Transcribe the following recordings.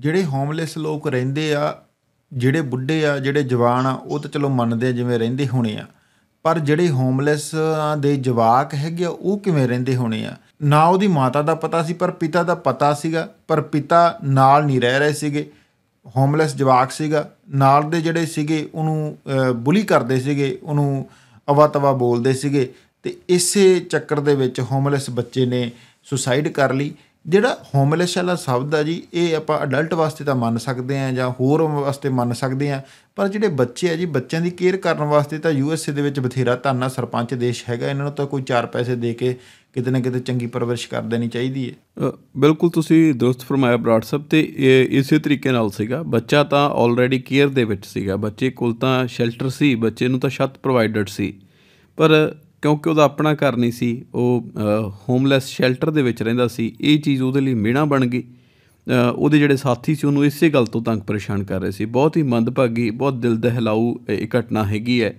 ਜਿਹੜੇ ਹੋਮਲੈਸ ਲੋਕ ਰਹਿੰਦੇ ਆ ਜਿਹੜੇ ਬੁੱਢੇ ਆ ਜਿਹੜੇ ਜਵਾਨ ਆ ਉਹ ਤਾਂ ਚਲੋ ਮੰਨਦੇ ਆ ਜਿਵੇਂ ਰਹਿੰਦੇ ਹੋਣੇ ਆ ਪਰ ਜਿਹੜੇ ਹੋਮਲੈਸ ਦੇ ਜਵਾਕ ਹੈਗੇ ਆ ਉਹ ਕਿਵੇਂ ਰਹਿੰਦੇ ਹੋਣੇ ਆ ਨਾ ਉਹਦੀ ਮਾਤਾ ਦਾ ਪਤਾ ਸੀ ਪਰ ਪਿਤਾ ਦਾ ਪਤਾ ਸੀਗਾ ਪਰ ਪਿਤਾ ਨਾਲ ਨਹੀਂ ਰਹਿ ਰਹੇ ਸੀਗੇ ਹੋਮਲੈਸ ਜਵਾਕ ਸੀਗਾ ਨਾਲ ਦੇ ਜਿਹੜੇ ਸੀਗੇ ਉਹਨੂੰ ਬੁਲੀ ਕਰਦੇ ਸੀਗੇ ਉਹਨੂੰ ਅਵਾ-ਤਵਾ ਬੋਲਦੇ ਸੀਗੇ ਤੇ ਇਸੇ ਚੱਕਰ ਦੇ ਵਿੱਚ ਹੋਮਲੈਸ ਬੱਚੇ ਨੇ ਸੁਸਾਈਡ ਕਰ ਲਈ ਜਿਹੜਾ ਹੋਮਲੈਸ ਵਾਲਾ ਸ਼ਬਦ ਆ ਜੀ ਇਹ ਆਪਾਂ ਅਡਲਟ ਵਾਸਤੇ ਤਾਂ ਮੰਨ ਸਕਦੇ ਆ ਜਾਂ ਹੋਰ ਵਾਸਤੇ ਮੰਨ ਸਕਦੇ ਆ ਪਰ ਜਿਹੜੇ ਬੱਚੇ ਆ ਜੀ ਬੱਚਿਆਂ ਦੀ ਕੇਅਰ ਕਰਨ ਵਾਸਤੇ ਤਾਂ ਯੂ ਐਸ ਏ ਦੇ ਵਿੱਚ ਬਥੇਰਾ ਧੰਨਾ ਸਰਪੰਚ ਦੇਸ਼ ਹੈਗਾ ਇਹਨਾਂ ਨੂੰ ਤਾਂ ਕੋਈ ਚਾਰ ਪੈਸੇ ਦੇ ਕੇ ਕਿਤੇ ਨਾ ਕਿਤੇ ਚੰਗੀ ਪਰਵਰਿਸ਼ ਕਰ ਦੇਣੀ ਚਾਹੀਦੀ ਹੈ ਬਿਲਕੁਲ ਤੁਸੀਂ ਦੋਸਤ ਫਰਮਾਇਆ ਬਰਾੜ ਸਾਹਿਬ ਤੇ ਇਸੇ ਤਰੀਕੇ ਨਾਲ ਸੀਗਾ ਬੱਚਾ ਤਾਂ ਆਲਰੇਡੀ ਕੇਅਰ ਦੇ ਵਿੱਚ ਸੀਗਾ ਬੱਚੇ ਕੋਲ ਤਾਂ ਸ਼ੈਲਟਰ ਸੀ ਬੱਚੇ ਨੂੰ ਤਾਂ ਛੱਤ ਪ੍ਰੋਵਾਈਡਡ ਸੀ ਪਰ ਕਿਉਂਕਿ ਉਹਦਾ ਆਪਣਾ ਘਰ ਨਹੀਂ ਸੀ ਉਹ ਹੋਮਲੈਸ ਸ਼ੈਲਟਰ ਦੇ ਵਿੱਚ ਰਹਿੰਦਾ ਸੀ ਇਹ ਚੀਜ਼ ਉਹਦੇ ਲਈ ਮਿਹਣਾ ਬਣ ਗਈ ਉਹਦੇ ਜਿਹੜੇ ਸਾਥੀ ਸੀ ਉਹਨੂੰ ਇਸੇ ਗੱਲ ਤੋਂ ਤੰਗ ਪਰੇਸ਼ਾਨ ਕਰ ਰਹੇ ਸੀ ਬਹੁਤ ਹੀ ਮੰਦਭਾਗੀ ਬਹੁਤ ਦਿਲ ਦਹਿਲਾਊ ਇਹ ਘਟਨਾ ਹੈਗੀ ਹੈ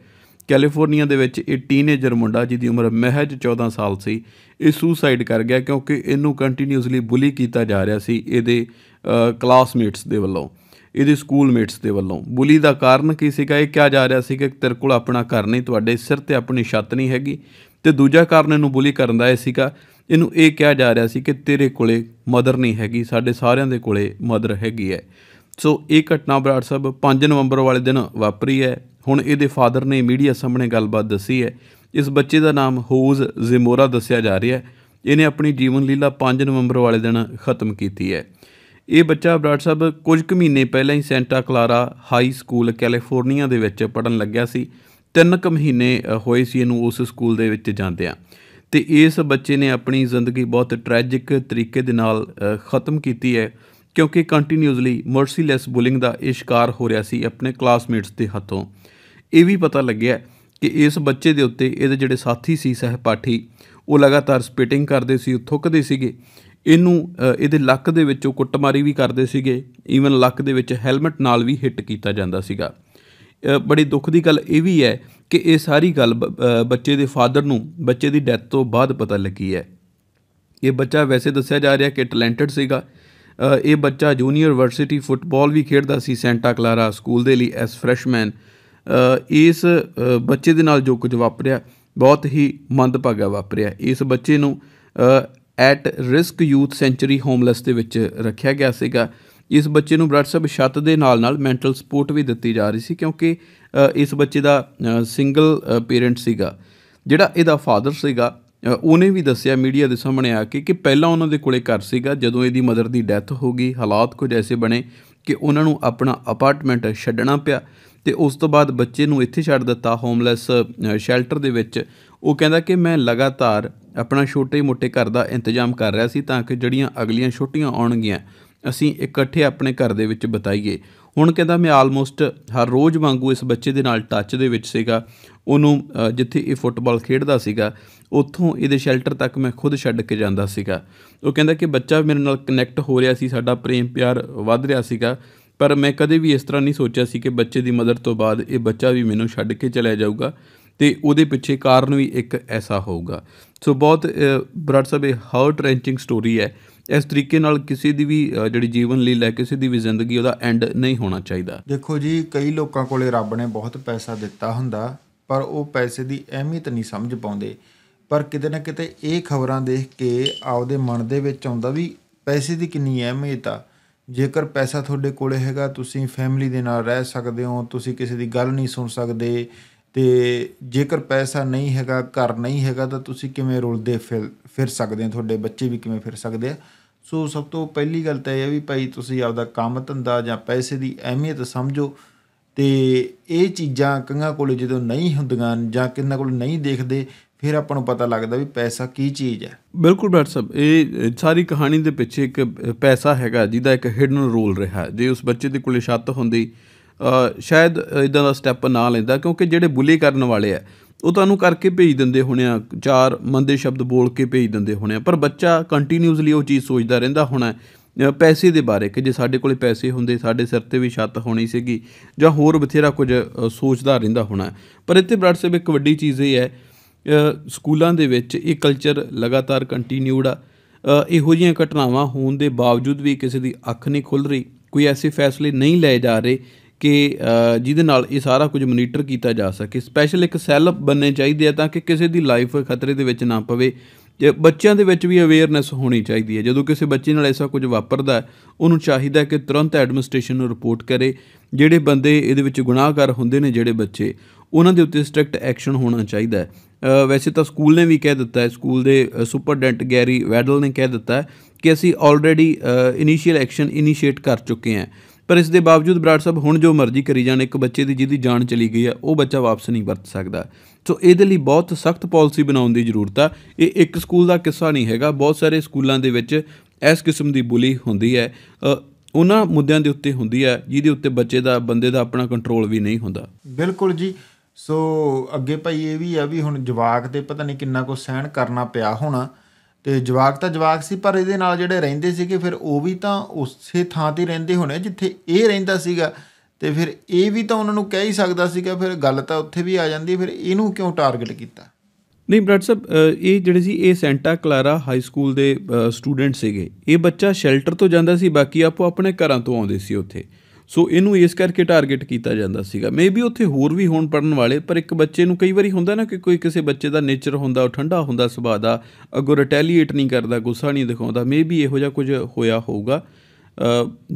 ਕੈਲੀਫੋਰਨੀਆ ਦੇ ਵਿੱਚ ਇਹ ਟੀਨੇਜਰ ਮੁੰਡਾ ਜਿਹਦੀ ਉਮਰ ਮਹਿਜ 14 ਸਾਲ ਸੀ ਇਹ ਸੁਸਾਈਡ ਕਰ ਗਿਆ ਕਿਉਂਕਿ ਇਹਨੂੰ ਕੰਟੀਨਿਊਸਲੀ ਬੁਲੀ ਕੀਤਾ ਜਾ ਰਿਹਾ ਸੀ ਇਹਦੇ ਕਲਾਸਮੇਟਸ ਦੇ ਵੱਲੋਂ ਇਹਦੇ ਸਕੂਲਮੇਟਸ ਦੇ ਵੱਲੋਂ ਬੁਲੀ ਦਾ ਕਾਰਨ ਕੀ ਸੀਗਾ ਇਹ ਕਿਹਾ ਜਾ ਰਿਹਾ ਸੀ ਕਿ ਤੇਰੇ ਕੋਲ ਆਪਣਾ ਘਰ ਨਹੀਂ ਤੁਹਾਡੇ ਸਿਰ ਤੇ ਆਪਣੀ ਛੱਤ ਨਹੀਂ ਹੈਗੀ ਤੇ ਦੂਜਾ ਕਾਰਨ ਇਹਨੂੰ ਬੁਲੀ ਕਰਨ ਦਾ ਇਹ ਸੀਗਾ ਇਹਨੂੰ ਇਹ ਕਿਹਾ ਜਾ ਰਿਹਾ ਸੀ ਕਿ ਤੇਰੇ ਕੋਲੇ ਮਦਰ ਨਹੀਂ ਹੈਗੀ ਸਾਡੇ ਸਾਰਿਆਂ ਦੇ ਕੋਲੇ ਮਦਰ ਹੈਗੀ ਹੈ ਸੋ ਇਹ ਘਟਨਾ ਬਰਾੜ ਸਾਹਿਬ 5 ਨਵੰਬਰ ਵਾਲੇ ਦਿਨ ਵਾਪਰੀ ਹੈ ਹੁਣ ਇਹਦੇ ਫਾਦਰ ਨੇ ਮੀਡੀਆ ਸਾਹਮਣੇ ਗੱਲਬਾਤ ਦੱਸੀ ਹੈ ਇਸ ਬੱਚੇ ਦਾ ਨਾਮ ਹੋਜ਼ ਜ਼ਿਮੋਰਾ ਦੱਸਿਆ ਜਾ ਰਿਹਾ ਹੈ ਇਹਨੇ ਆਪਣੀ ਜੀਵਨ ਲੀਲਾ 5 ਨਵੰਬਰ ਵਾਲੇ ਦਿਨ ਖਤਮ ਕੀਤੀ ਹੈ ਇਹ ਬੱਚਾ ਬਰਾੜ ਸਾਹਿਬ ਕੁਝ ਕੁ ਮਹੀਨੇ ਪਹਿਲਾਂ ਹੀ Santa Clara high school California ਦੇ ਵਿੱਚ ਪੜਨ ਲੱਗਿਆ ਸੀ ਤਿੰਨ ਕੁ ਮਹੀਨੇ ਹੋਏ ਸੀ ਇਹਨੂੰ ਉਸ ਸਕੂਲ ਦੇ ਵਿੱਚ ਜਾਂਦਿਆਂ ਤੇ ਇਸ ਬੱਚੇ ਨੇ ਆਪਣੀ ਜ਼ਿੰਦਗੀ ਬਹੁਤ ਟ੍ਰੈਜਿਕ ਤਰੀਕੇ ਦੇ ਨਾਲ ਖਤਮ ਕੀਤੀ ਹੈ ਕਿਉਂਕਿ ਕੰਟੀਨਿਊਸਲੀ ਮਰਸੀਲੈਸ ਬੁਲਿੰਗ ਦਾ ਇਹ ਸ਼ਿਕਾਰ ਹੋ ਰਿਹਾ ਸੀ ਆਪਣੇ ਕਲਾਸਮੇਟਸ ਦੇ ਹੱਥੋਂ ਇਹ ਵੀ ਪਤਾ ਲੱਗਿਆ ਕਿ ਇਸ ਬੱਚੇ ਦੇ ਉੱਤੇ ਇਹਦੇ ਜਿਹੜੇ ਸਾਥੀ ਸੀ ਸਹਿਪਾਠੀ ਉਹ ਲਗਾਤਾਰ ਸਪਿਟਿੰਗ ਕਰਦੇ ਸੀ ਥੁੱਕਦੇ ਸੀਗੇ ਇਹਨੂੰ ਇਹਦੇ ਲੱਕ ਦੇ ਵਿੱਚੋਂ ਕੁੱਟਮਾਰੀ ਵੀ ਕਰਦੇ ਸੀਗੇ ਈਵਨ ਲੱਕ ਦੇ ਵਿੱਚ ਹੈਲਮਟ ਨਾਲ ਵੀ ਹਿੱਟ ਕੀਤਾ ਜਾਂਦਾ ਸੀਗਾ ਬੜੀ ਦੁੱਖ ਦੀ ਗੱਲ ਇਹ ਵੀ ਹੈ ਕਿ ਇਹ ਸਾਰੀ ਗੱਲ ਬੱਚੇ ਦੇ ਫਾਦਰ ਨੂੰ ਬੱਚੇ ਦੀ ਡੈਥ ਤੋਂ ਬਾਅਦ ਪਤਾ ਲੱਗੀ ਹੈ ਇਹ ਬੱਚਾ ਵੈਸੇ ਦੱਸਿਆ ਜਾ ਰਿਹਾ ਕਿ ਟੈਲੈਂਟਡ ਸੀਗਾ ਇਹ ਬੱਚਾ ਜੂਨੀਅਰ ਵਰਸਿਟੀ ਫੁੱਟਬਾਲ ਵੀ ਖੇਡਦਾ ਸੀ ਸੈਂਟਾ ਕਲਾਰਾ ਸਕੂਲ ਦੇ ਲਈ ਐਸ ਫਰੈਸ਼ਮੈਨ ਇਸ ਬੱਚੇ ਦੇ ਨਾਲ ਜੋ ਕੁਝ ਵਾਪਰਿਆ ਬਹੁਤ ਹੀ ਮੰਦਭਾਗਾ ਵਾਪਰਿਆ ਇਸ ਬੱਚੇ ਨੂੰ at risk youth century homeless ਦੇ ਵਿੱਚ ਰੱਖਿਆ ਗਿਆ ਸੀਗਾ ਇਸ ਬੱਚੇ ਨੂੰ ਬ੍ਰੈਡ ਛੱਤ ਦੇ ਨਾਲ ਨਾਲ ਮੈਂਟਲ ਸਪੋਰਟ ਵੀ ਦਿੱਤੀ ਜਾ ਰਹੀ ਸੀ ਕਿਉਂਕਿ ਇਸ ਬੱਚੇ ਦਾ ਸਿੰਗਲ ਪੇਰੈਂਟ ਸੀਗਾ ਜਿਹੜਾ ਇਹਦਾ ਫਾਦਰ ਸੀਗਾ ਉਹਨੇ ਵੀ ਦੱਸਿਆ ਮੀਡੀਆ ਦੇ ਸਾਹਮਣੇ ਆ ਕੇ ਕਿ ਪਹਿਲਾਂ ਉਹਨਾਂ ਦੇ ਕੋਲੇ ਘਰ ਸੀਗਾ ਜਦੋਂ ਇਹਦੀ ਮਦਰ ਦੀ ਡੈਥ ਹੋ ਗਈ ਹਾਲਾਤ ਕੁਝ ਐਸੇ ਬਣੇ ਕਿ ਉਹਨਾਂ ਨੂੰ ਆਪਣਾ ਅਪਾਰਟਮੈਂਟ ਛੱਡਣਾ ਪਿਆ ਤੇ ਉਸ ਤੋਂ ਬਾਅਦ ਬੱਚੇ ਨੂੰ ਇੱਥੇ ਛੱਡ ਦਿੱਤਾ ਹੋਮਲੈਸ ਸ਼ੈਲਟਰ ਦੇ ਵਿੱਚ ਉਹ ਕਹਿੰਦਾ ਕਿ ਮੈਂ ਲਗਾਤਾਰ ਆਪਣਾ ਛੋਟੇ-ਮੋਟੇ ਘਰ ਦਾ ਇੰਤਜ਼ਾਮ ਕਰ ਰਿਹਾ ਸੀ ਤਾਂ ਕਿ ਜਿਹੜੀਆਂ ਅਗਲੀਆਂ ਛੁੱਟੀਆਂ ਆਉਣਗੀਆਂ ਅਸੀਂ ਇਕੱਠੇ ਆਪਣੇ ਘਰ ਦੇ ਵਿੱਚ ਬਤਾਈਏ ਹੁਣ ਕਹਿੰਦਾ ਮੈਂ ਆਲਮੋਸਟ ਹਰ ਰੋਜ਼ ਵਾਂਗੂ ਇਸ ਬੱਚੇ ਦੇ ਨਾਲ ਟੱਚ ਦੇ ਵਿੱਚ ਸੀਗਾ ਉਹਨੂੰ ਜਿੱਥੇ ਇਹ ਫੁੱਟਬਾਲ ਖੇਡਦਾ ਸੀਗਾ ਉੱਥੋਂ ਇਹਦੇ ਸ਼ੈਲਟਰ ਤੱਕ ਮੈਂ ਖੁਦ ਛੱਡ ਕੇ ਜਾਂਦਾ ਸੀਗਾ ਉਹ ਕਹਿੰਦਾ ਕਿ ਬੱਚਾ ਮੇਰੇ ਨਾਲ ਕਨੈਕਟ ਹੋ ਰਿਹਾ ਸੀ ਸਾਡਾ ਪ੍ਰੇਮ ਪਿਆਰ ਵੱਧ ਰਿਹਾ ਸੀਗਾ ਪਰ ਮੈਂ ਕਦੇ ਵੀ ਇਸ ਤਰ੍ਹਾਂ ਨਹੀਂ ਸੋਚਿਆ ਸੀ ਕਿ ਬੱਚੇ ਦੀ ਮਦਦ ਤੋਂ ਬਾਅਦ ਇਹ ਬੱਚਾ ਵੀ ਮੈਨੂੰ ਛੱਡ ਕੇ ਚਲਾ ਜਾਊਗਾ ਤੇ ਉਹਦੇ ਪਿੱਛੇ ਕਾਰਨ ਵੀ ਇੱਕ ਐਸਾ ਹੋਊਗਾ ਸੋ ਬਹੁਤ ਬ੍ਰਾਡ ਸਾਹਿਬ ਇਹ ਹਾਰਟ ਰੈਂਚਿੰਗ ਸਟੋਰੀ ਹੈ ਇਸ ਤਰੀਕੇ ਨਾਲ ਕਿਸੇ ਦੀ ਵੀ ਜਿਹੜੀ ਜੀਵਨ ਲੀਲਾ ਲੈ ਕਿਸੇ ਦੀ ਵੀ ਜ਼ਿੰਦਗੀ ਉਹਦਾ ਐਂਡ ਨਹੀਂ ਹੋਣਾ ਚਾਹੀਦਾ ਦੇਖੋ ਜੀ ਕਈ ਲੋਕਾਂ ਕੋਲੇ ਰੱਬ ਨੇ ਬਹੁਤ ਪੈਸਾ ਦਿੱਤਾ ਹੁੰਦਾ ਪਰ ਉਹ ਪੈਸੇ ਦੀ ਅਹਿਮੀਅਤ ਨਹੀਂ ਸਮਝ ਪਾਉਂਦੇ ਪਰ ਕਿਤੇ ਨਾ ਕਿਤੇ ਇਹ ਖਬਰਾਂ ਦੇਖ ਕੇ ਆਪਦੇ ਮਨ ਦੇ ਵਿੱਚ ਆਉਂਦਾ ਵੀ ਪੈਸੇ ਦੀ ਕਿੰਨੀ ਅਹਿਮੀਅਤ ਆ ਜੇਕਰ ਪੈਸਾ ਤੁਹਾਡੇ ਕੋਲੇ ਹੈਗਾ ਤੁਸੀਂ ਫੈਮਿਲੀ ਦੇ ਨਾਲ ਰਹਿ ਸਕਦੇ ਹੋ ਤੁਸੀਂ ਕਿਸੇ ਦੀ ਗੱਲ ਨਹੀਂ ਸੁਣ ਸਕਦੇ ਤੇ ਜੇਕਰ ਪੈਸਾ ਨਹੀਂ ਹੈਗਾ ਘਰ ਨਹੀਂ ਹੈਗਾ ਤਾਂ ਤੁਸੀਂ ਕਿਵੇਂ ਰੁਲਦੇ ਫਿਰ ਸਕਦੇ ਆ ਤੁਹਾਡੇ ਬੱਚੇ ਵੀ ਕਿਵੇਂ ਫਿਰ ਸਕਦੇ ਆ ਸੋ ਸਭ ਤੋਂ ਪਹਿਲੀ ਗੱਲ ਤਾਂ ਇਹ ਹੈ ਵੀ ਭਾਈ ਤੁਸੀਂ ਆਪਦਾ ਕੰਮ ਧੰਦਾ ਜਾਂ ਪੈਸੇ ਦੀ ਅਹਿਮੀਅਤ ਸਮਝੋ ਤੇ ਇਹ ਚੀਜ਼ਾਂ ਕੰਗਾ ਕੋਲ ਜਦੋਂ ਨਹੀਂ ਹੁੰਦੀਆਂ ਜਾਂ ਕਿੰਨਾ ਕੋਲ ਨਹੀਂ ਦੇਖਦੇ ਫਿਰ ਆਪਾਂ ਨੂੰ ਪਤਾ ਲੱਗਦਾ ਵੀ ਪੈਸਾ ਕੀ ਚੀਜ਼ ਹੈ ਬਿਲਕੁਲ ਡਾਕਟਰ ਸਾਹਿਬ ਇਹ ਸਾਰੀ ਕਹਾਣੀ ਦੇ ਪਿੱਛੇ ਇੱਕ ਪੈਸਾ ਹੈਗਾ ਜਿਹਦਾ ਇੱਕ ਹਿਡਨ ਰੋਲ ਰਿਹਾ ਜੇ ਉਸ ਬੱਚੇ ਦੇ ਕੋਲੇ ਛੱਤ ਹੁੰਦੀ ਸ਼ਾਇਦ ਇਦਾਂ ਦਾ ਸਟੈਪ ਨਾ ਲੈਂਦਾ ਕਿਉਂਕਿ ਜਿਹੜੇ ਬੁਲੀ ਕਰਨ ਵਾਲੇ ਆ ਉਹ ਤੁਹਾਨੂੰ ਕਰਕੇ ਭੇਜ ਦਿੰਦੇ ਹੋਣੇ ਆ ਚਾਰ ਮੰਦੇ ਸ਼ਬਦ ਬੋਲ ਕੇ ਭੇਜ ਦਿੰਦੇ ਹੋਣੇ ਆ ਪਰ ਬੱਚਾ ਕੰਟੀਨਿਊਸਲੀ ਉਹ ਚੀਜ਼ ਸੋਚਦਾ ਰਹਿੰਦਾ ਹੋਣਾ ਪੈਸੇ ਦੇ ਬਾਰੇ ਕਿ ਜੇ ਸਾਡੇ ਕੋਲੇ ਪੈਸੇ ਹੁੰਦੇ ਸਾਡੇ ਸਿਰ ਤੇ ਵੀ ਛੱਤ ਹੋਣੀ ਸੀਗੀ ਜਾਂ ਹੋਰ ਬਥੇਰਾ ਕੁਝ ਸੋਚਦਾ ਰਹਿੰਦਾ ਹੋਣਾ ਪਰ ਇੱਥੇ ਬਰਾੜ ਸੇਬ ਇੱਕ ਵੱਡੀ ਚੀਜ਼ ਇਹ ਹੈ ਸਕੂਲਾਂ ਦੇ ਵਿੱਚ ਇਹ ਕਲਚਰ ਲਗਾਤਾਰ ਕੰਟੀਨਿਊਡ ਆ ਇਹੋ ਜਿਹੀਆਂ ਘਟਨਾਵਾਂ ਹੋਣ ਦੇ ਬਾਵਜੂਦ ਵੀ ਕਿਸੇ ਦੀ ਅੱਖ ਨਹੀਂ ਖੁੱਲ ਰਹੀ ਕੋਈ ਐਸੇ ਫੈਸਲੇ ਨਹੀਂ ਲਏ ਜਾ ਰਹੇ ਕਿ ਜਿਹਦੇ ਨਾਲ ਇਹ ਸਾਰਾ ਕੁਝ ਮੋਨੀਟਰ ਕੀਤਾ ਜਾ ਸਕੇ ਸਪੈਸ਼ਲ ਇੱਕ ਸੈੱਲ ਬਣਨੇ ਚਾਹੀਦੇ ਆ ਤਾਂ ਕਿ ਕਿਸੇ ਦੀ ਲਾਈਫ ਖਤਰੇ ਦੇ ਵਿੱਚ ਨਾ ਪਵੇ ਬੱਚਿਆਂ ਦੇ ਵਿੱਚ ਵੀ ਅਵੇਅਰਨੈਸ ਹੋਣੀ ਚਾਹੀਦੀ ਹੈ ਜਦੋਂ ਕਿਸੇ ਬੱਚੇ ਨਾਲ ਐਸਾ ਕੁਝ ਵਾਪਰਦਾ ਉਹਨੂੰ ਚਾਹੀਦਾ ਕਿ ਤੁਰੰਤ ਐਡਮਿਨਿਸਟ੍ਰੇਸ਼ਨ ਨੂੰ ਰਿਪੋਰਟ ਕਰੇ ਜਿਹੜੇ ਬੰਦੇ ਇਹਦੇ ਵਿੱਚ ਗੁਨਾਹਗਰ ਹੁੰਦੇ ਨੇ ਜਿਹੜੇ ਬੱਚੇ ਉਹਨਾਂ ਦੇ ਉੱਤੇ ਸਟ੍ਰਿਕਟ ਐਕਸ਼ਨ ਹੋਣਾ ਚਾਹੀਦਾ ਹੈ ਵੈਸੇ ਤਾਂ ਸਕੂਲ ਨੇ ਵੀ ਕਹਿ ਦਿੱਤਾ ਹੈ ਸਕੂਲ ਦੇ ਸੁਪਰਡੈਂਟ ਗੈਰੀ ਵੈਡਲ ਨੇ ਕਹਿ ਦਿੱਤਾ ਹੈ ਕਿ ਅਸੀਂ ਆਲਰੇਡੀ ਇਨੀਸ਼ੀਅਲ ਐਕਸ਼ਨ ਇਨੀਸ਼ੀਏਟ ਕਰ ਚੁੱਕੇ ਹਾਂ ਪਰ ਇਸ ਦੇ ਬਾਵਜੂਦ ਬਰਾੜ ਸਾਹਿਬ ਹੁਣ ਜੋ ਮਰਜ਼ੀ ਕਰੀ ਜਾਣ ਇੱਕ ਬੱਚੇ ਦੀ ਜਿਹਦੀ ਜਾਨ ਚਲੀ ਗਈ ਆ ਉਹ ਬੱਚਾ ਵਾਪਸ ਨਹੀਂ ਵਰਤ ਸਕਦਾ ਸੋ ਇਹਦੇ ਲਈ ਬਹੁਤ ਸਖਤ ਪਾਲਿਸੀ ਬਣਾਉਣ ਦੀ ਜ਼ਰੂਰਤ ਆ ਇਹ ਇੱਕ ਸਕੂਲ ਦਾ ਕਿੱਸਾ ਨਹੀਂ ਹੈਗਾ ਬਹੁਤ ਸਾਰੇ ਸਕੂਲਾਂ ਦੇ ਵਿੱਚ ਇਸ ਕਿਸਮ ਦੀ ਬੁਲੀ ਹੁੰਦੀ ਹੈ ਉਹਨਾਂ ਮੁੱਦਿਆਂ ਦੇ ਉੱਤੇ ਹੁੰਦੀ ਹੈ ਜਿਹਦੇ ਉੱਤੇ ਬੱਚੇ ਦਾ ਬੰਦੇ ਦਾ ਆਪਣਾ ਕੰਟਰੋਲ ਵੀ ਨਹੀਂ ਹੁੰਦਾ ਬਿਲਕੁਲ ਜੀ ਸੋ ਅੱਗੇ ਭਾਈ ਇਹ ਵੀ ਆ ਵੀ ਹੁਣ ਜਵਾਕ ਤੇ ਪਤਾ ਨਹੀਂ ਕਿੰਨਾ ਕੁ ਸਹਿਣ ਕਰਨਾ ਪਿਆ ਹੋਣਾ ਤੇ ਜਵਾਕ ਤਾਂ ਜਵਾਕ ਸੀ ਪਰ ਇਹਦੇ ਨਾਲ ਜਿਹੜੇ ਰਹਿੰਦੇ ਸੀਗੇ ਫਿਰ ਉਹ ਵੀ ਤਾਂ ਉਸੇ ਥਾਂ ਤੇ ਰਹਿੰਦੇ ਹੋਣੇ ਜਿੱਥੇ ਇਹ ਰਹਿੰਦਾ ਸੀਗਾ ਤੇ ਫਿਰ ਇਹ ਵੀ ਤਾਂ ਉਹਨਾਂ ਨੂੰ ਕਹਿ ਹੀ ਸਕਦਾ ਸੀਗਾ ਫਿਰ ਗੱਲ ਤਾਂ ਉੱਥੇ ਵੀ ਆ ਜਾਂਦੀ ਫਿਰ ਇਹਨੂੰ ਕਿਉਂ ਟਾਰਗੇਟ ਕੀਤਾ ਨਹੀਂ ਬ੍ਰਦਰ ਸਾਹਿਬ ਇਹ ਜਿਹੜੇ ਸੀ ਇਹ ਸੈਂਟਾ ਕਲਾਰਾ ਹਾਈ ਸਕੂਲ ਦੇ ਸਟੂਡੈਂਟ ਸੀਗੇ ਇਹ ਬੱਚਾ ਸ਼ੈਲਟਰ ਤੋਂ ਜਾਂਦਾ ਸੀ ਬਾਕੀ ਆਪੋ ਆਪਣੇ ਘਰਾਂ ਤੋਂ ਆਉਂਦੇ ਸੀ ਉੱਥੇ ਸੋ ਇਹਨੂੰ ਇਸ ਕਰਕੇ ਟਾਰਗੇਟ ਕੀਤਾ ਜਾਂਦਾ ਸੀਗਾ ਮੇਬੀ ਉੱਥੇ ਹੋਰ ਵੀ ਹੋਣ ਪੜਨ ਵਾਲੇ ਪਰ ਇੱਕ ਬੱਚੇ ਨੂੰ ਕਈ ਵਾਰੀ ਹੁੰਦਾ ਨਾ ਕਿ ਕੋਈ ਕਿਸੇ ਬੱਚੇ ਦਾ ਨੇਚਰ ਹੁੰਦਾ ਉਹ ਠੰਡਾ ਹੁੰਦਾ ਸੁਭਾਅ ਦਾ ਅਗੋ ਰਿਟੈਲੀਏਟ ਨਹੀਂ ਕਰਦਾ ਗੁੱਸਾ ਨਹੀਂ ਦਿਖਾਉਂਦਾ ਮੇਬੀ ਇਹੋ ਜਿਹਾ ਕੁਝ ਹੋਇਆ ਹੋਊਗਾ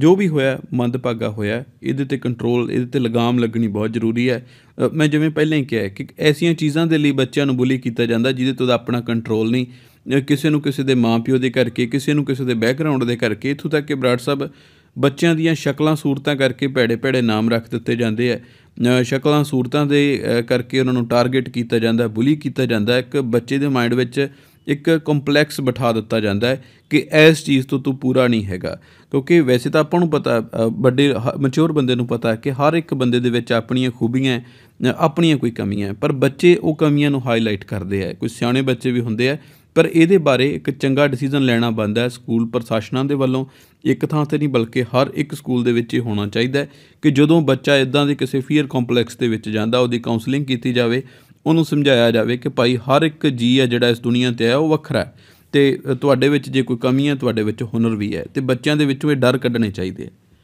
ਜੋ ਵੀ ਹੋਇਆ ਮੰਦਭਾਗਾ ਹੋਇਆ ਇਹਦੇ ਤੇ ਕੰਟਰੋਲ ਇਹਦੇ ਤੇ ਲਗਾਮ ਲੱਗਣੀ ਬਹੁਤ ਜ਼ਰੂਰੀ ਹੈ ਮੈਂ ਜਿਵੇਂ ਪਹਿਲਾਂ ਹੀ ਕਿਹਾ ਕਿ ਐਸੀਆਂ ਚੀਜ਼ਾਂ ਦੇ ਲਈ ਬੱਚਿਆਂ ਨੂੰ ਬੁਲੀ ਕੀਤਾ ਜਾਂਦਾ ਜਿਹਦੇ ਤੋਂ ਆਪਣਾ ਕੰਟਰੋਲ ਨਹੀਂ ਕਿਸੇ ਨੂੰ ਕਿਸੇ ਦੇ ਮਾਪਿਓ ਦੇ ਕਰਕੇ ਕਿਸੇ ਨੂੰ ਕਿਸੇ ਦੇ ਬੈਕਗ੍ਰਾਉਂਡ ਦੇ ਕਰਕੇ ਇਥੋਂ ਤੱਕ ਕਿ ਬਰਾੜ ਸਾਹਿਬ ਬੱਚਿਆਂ ਦੀਆਂ ਸ਼ਕਲਾਂ ਸੂਰਤਾਂ ਕਰਕੇ ਭੇੜੇ ਭੇੜੇ ਨਾਮ ਰੱਖ ਦਿੱਤੇ ਜਾਂਦੇ ਆ ਸ਼ਕਲਾਂ ਸੂਰਤਾਂ ਦੇ ਕਰਕੇ ਉਹਨਾਂ ਨੂੰ ਟਾਰਗੇਟ ਕੀਤਾ ਜਾਂਦਾ ਬੁਲੀ ਕੀਤਾ ਜਾਂਦਾ ਇੱਕ ਬੱਚੇ ਦੇ ਮਾਈਂਡ ਵਿੱਚ ਇੱਕ ਕੰਪਲੈਕਸ ਬਿਠਾ ਦਿੱਤਾ ਜਾਂਦਾ ਹੈ ਕਿ ਇਸ ਚੀਜ਼ ਤੋਂ ਤੂੰ ਪੂਰਾ ਨਹੀਂ ਹੈਗਾ ਕਿਉਂਕਿ ਵੈਸੇ ਤਾਂ ਆਪਾਂ ਨੂੰ ਪਤਾ ਵੱਡੇ ਮੈਚੁਰ ਬੰਦੇ ਨੂੰ ਪਤਾ ਹੈ ਕਿ ਹਰ ਇੱਕ ਬੰਦੇ ਦੇ ਵਿੱਚ ਆਪਣੀਆਂ ਖੂਬੀਆਂ ਆਪਣੀਆਂ ਕੋਈ ਕਮੀਆਂ ਪਰ ਬੱਚੇ ਉਹ ਕਮੀਆਂ ਨੂੰ ਹਾਈਲਾਈਟ ਕਰਦੇ ਆ ਕੋਈ ਸਿਆਣੇ ਬੱਚੇ ਵੀ ਹੁੰਦੇ ਆ ਪਰ ਇਹਦੇ ਬਾਰੇ ਇੱਕ ਚੰਗਾ ਡਿਸੀਜਨ ਲੈਣਾ ਬੰਦਾ ਹੈ ਸਕੂਲ ਪ੍ਰਸ਼ਾਸਨਾਂ ਦੇ ਵੱਲੋਂ ਇੱਕ ਥਾਂ ਤੇ ਨਹੀਂ ਬਲਕਿ ਹਰ ਇੱਕ ਸਕੂਲ ਦੇ ਵਿੱਚ ਇਹ ਹੋਣਾ ਚਾਹੀਦਾ ਹੈ ਕਿ ਜਦੋਂ ਬੱਚਾ ਇਦਾਂ ਦੇ ਕਿਸੇ ਫੀਅਰ ਕੰਪਲੈਕਸ ਦੇ ਵਿੱਚ ਜਾਂਦਾ ਉਹਦੀ ਕਾਉਂਸਲਿੰਗ ਕੀਤੀ ਜਾਵੇ ਉਹਨੂੰ ਸਮਝਾਇਆ ਜਾਵੇ ਕਿ ਭਾਈ ਹਰ ਇੱਕ ਜੀ ਹੈ ਜਿਹੜਾ ਇਸ ਦੁਨੀਆ ਤੇ ਆਇਆ ਉਹ ਵੱਖਰਾ ਹੈ ਤੇ ਤੁਹਾਡੇ ਵਿੱਚ ਜੇ ਕੋਈ ਕਮੀ ਹੈ ਤੁਹਾਡੇ ਵਿੱਚ ਹੁਨਰ ਵੀ ਹੈ ਤੇ ਬੱਚਿਆਂ ਦੇ ਵਿੱਚੋਂ ਇਹ ਡਰ ਕੱਢਣੇ ਚਾਹੀਦੇ ਹੈ